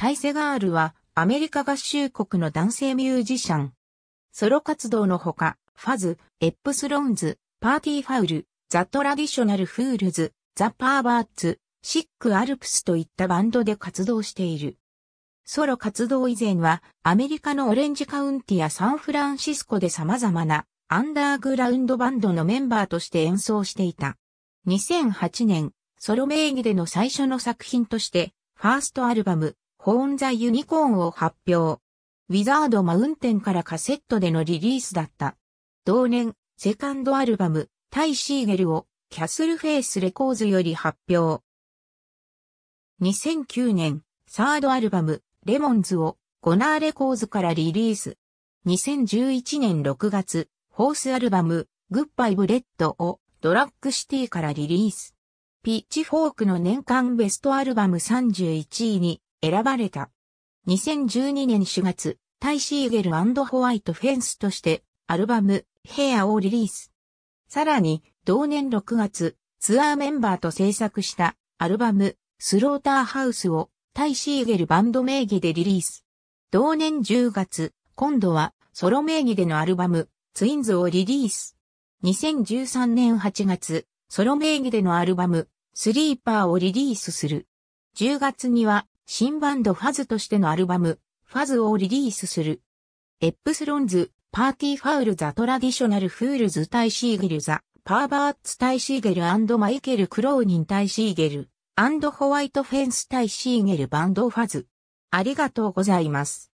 タイセガールはアメリカ合衆国の男性ミュージシャン。ソロ活動のほか、ファズ、エップスロンズ、パーティーファウル、ザ・トラディショナル・フールズ、ザ・パーバーツ、シック・アルプスといったバンドで活動している。ソロ活動以前はアメリカのオレンジカウンティやサンフランシスコで様々なアンダーグラウンドバンドのメンバーとして演奏していた。2008年、ソロ名義での最初の作品として、ファーストアルバム、ホーン・ザ・ユニコーンを発表。ウィザード・マウンテンからカセットでのリリースだった。同年、セカンドアルバム、タイ・シーゲルをキャスルフェイスレコーズより発表。2009年、サードアルバム、レモンズをゴナーレコーズからリリース。2011年6月、ホースアルバム、グッバイブレッドをドラッグシティからリリース。ピッチフォークの年間ベストアルバム31位に選ばれた。2012年4月、タイシーゲルホワイトフェンスとしてアルバムヘアをリリース。さらに同年6月、ツアーメンバーと制作したアルバムスローターハウスをタイシーゲルバンド名義でリリース。同年10月、今度はソロ名義でのアルバムツインズをリリース。2013年8月、ソロ名義でのアルバムスリーパーをリリースする。10月には新バンドファズとしてのアルバム、ファズをリリースする。エップスロンズ、パーティーファウルザトラディショナルフールズタイシーゲルザ、パーバーツタイシーゲルマイケル・クローニンタイシーゲル、ホワイトフェンスタイシーゲルバンドファズ。ありがとうございます。